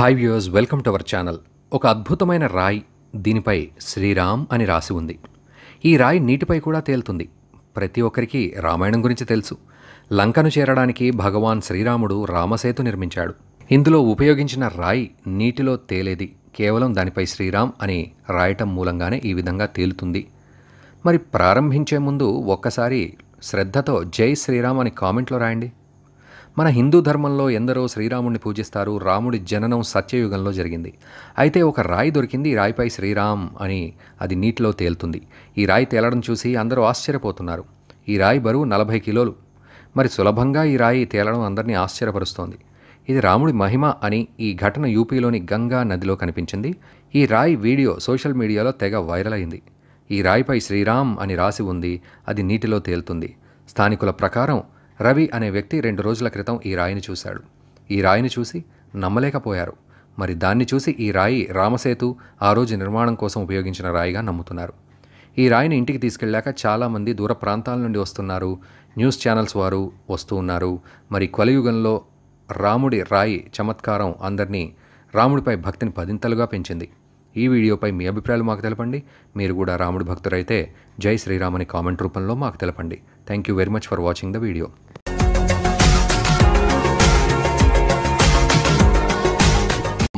hi viewers welcome to our channel ఒక అద్భుతమైన రాయి దీనిపై శ్రీరామ్ అని రాసి ఉంది ఈ రాయి నీటిపై కూడా తేలుతుంది ప్రతి ఒక్కరికి రామాయణం గురించి తెలుసు లంకను చేరడానికి భగవాన్ శ్రీరాముడు రామసేతు నిర్మించాడు ఇందులో ఉపయోగించిన రాయి నీటిలో తేలేది కేవలం దానిపై శ్రీరామ్ అని రాయటం మూలంగానే ఈ విధంగా తేలుతుంది మరి ప్రారంభించే ముందు ఒక్కసారి శ్రద్ధతో జై శ్రీరామ్ అని కామెంట్లో రాయండి మన హిందూ ధర్మంలో ఎందరో శ్రీరాముడిని పూజిస్తారు రాముడి జననం సత్యయుగంలో జరిగింది అయితే ఒక రాయి దొరికింది రాయిపై శ్రీరామ్ అని అది నీటిలో తేలుతుంది ఈ రాయి తేలడం చూసి అందరూ ఆశ్చర్యపోతున్నారు ఈ రాయి బరువు నలభై కిలోలు మరి సులభంగా ఈ రాయి తేలడం అందరినీ ఆశ్చర్యపరుస్తోంది ఇది రాముడి మహిమ అని ఈ ఘటన యూపీలోని గంగా నదిలో కనిపించింది ఈ రాయి వీడియో సోషల్ మీడియాలో తెగ వైరల్ అయింది ఈ రాయిపై శ్రీరామ్ అని రాసి ఉంది అది నీటిలో తేలుతుంది స్థానికుల ప్రకారం రవి అనే వ్యక్తి రెండు రోజుల క్రితం ఈ రాయిని చూశాడు ఈ రాయిని చూసి నమ్మలేకపోయారు మరి దాన్ని చూసి ఈ రాయి రామసేతు ఆ రోజు నిర్మాణం కోసం ఉపయోగించిన రాయిగా నమ్ముతున్నారు ఈ రాయిని ఇంటికి తీసుకెళ్ళాక చాలామంది దూర ప్రాంతాల నుండి వస్తున్నారు న్యూస్ ఛానల్స్ వారు వస్తూ ఉన్నారు మరి కొలయుగంలో రాముడి రాయి చమత్కారం అందరినీ రాముడిపై భక్తిని పదింతలుగా పెంచింది ఈ వీడియోపై మీ అభిప్రాయాలు మాకు తెలపండి మీరు కూడా రాముడి భక్తులైతే జై శ్రీరామని కామెంట్ రూపంలో మాకు తెలపండి thank you very much for watching the video